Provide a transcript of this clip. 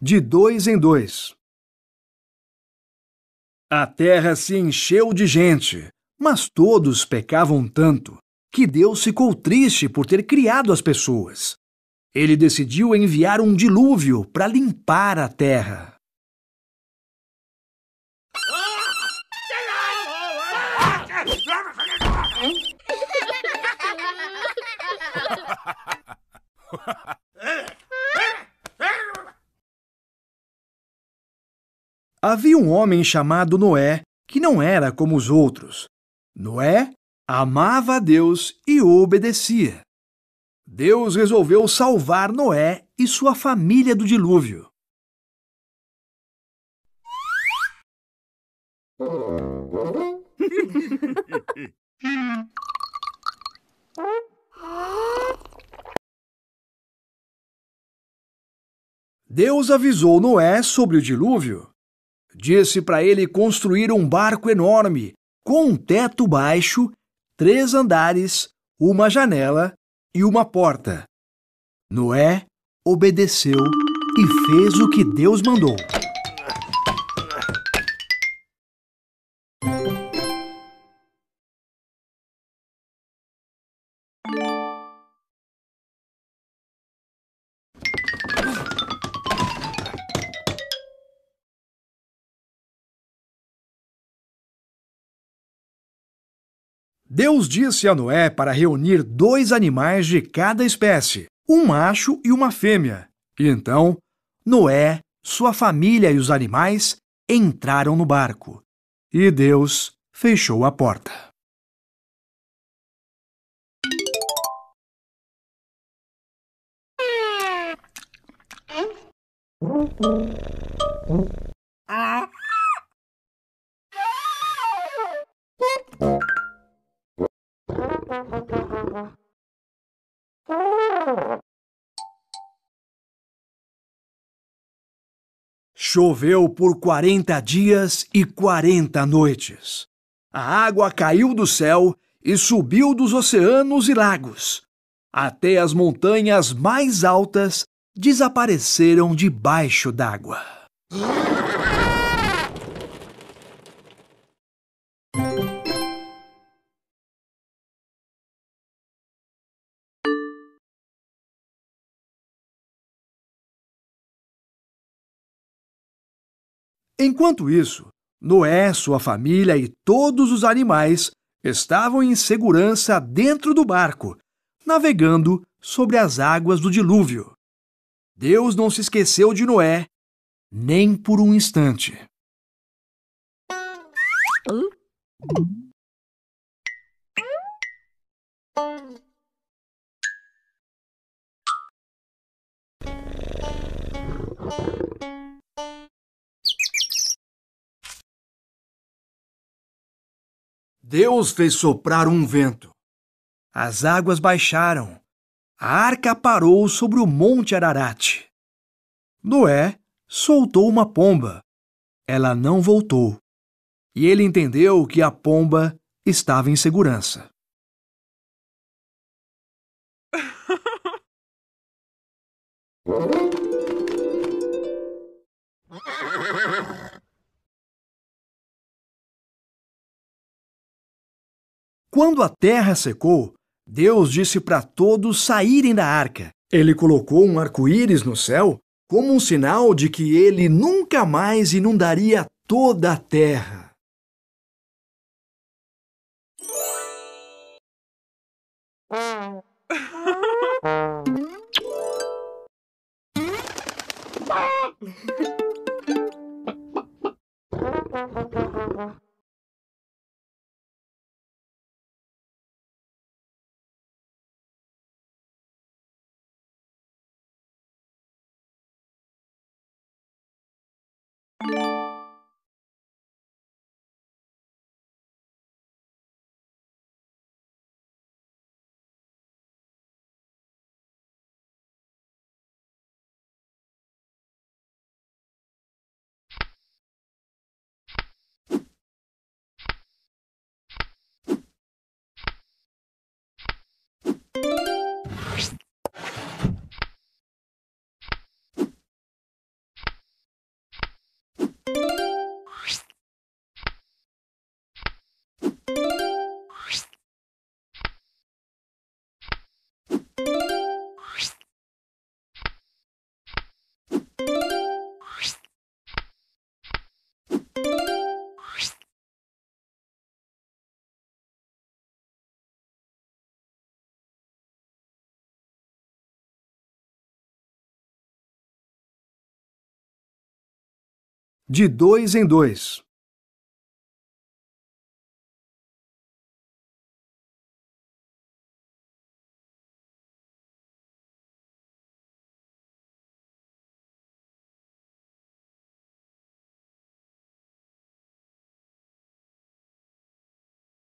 de dois em dois. A terra se encheu de gente, mas todos pecavam tanto que Deus ficou triste por ter criado as pessoas. Ele decidiu enviar um dilúvio para limpar a terra. Havia um homem chamado Noé que não era como os outros. Noé amava a Deus e o obedecia. Deus resolveu salvar Noé e sua família do dilúvio. Deus avisou Noé sobre o dilúvio Disse para ele construir um barco enorme, com um teto baixo, três andares, uma janela e uma porta. Noé obedeceu e fez o que Deus mandou. Deus disse a Noé para reunir dois animais de cada espécie, um macho e uma fêmea. E então, Noé, sua família e os animais entraram no barco. E Deus fechou a porta. Hum. Choveu por quarenta dias e quarenta noites. A água caiu do céu e subiu dos oceanos e lagos. Até as montanhas mais altas desapareceram debaixo d'água. Enquanto isso, Noé, sua família e todos os animais estavam em segurança dentro do barco, navegando sobre as águas do dilúvio. Deus não se esqueceu de Noé, nem por um instante. Deus fez soprar um vento. As águas baixaram. A arca parou sobre o monte Ararat. Noé soltou uma pomba. Ela não voltou. E ele entendeu que a pomba estava em segurança. Quando a terra secou, Deus disse para todos saírem da arca. Ele colocou um arco-íris no céu como um sinal de que ele nunca mais inundaria toda a terra. de dois em dois.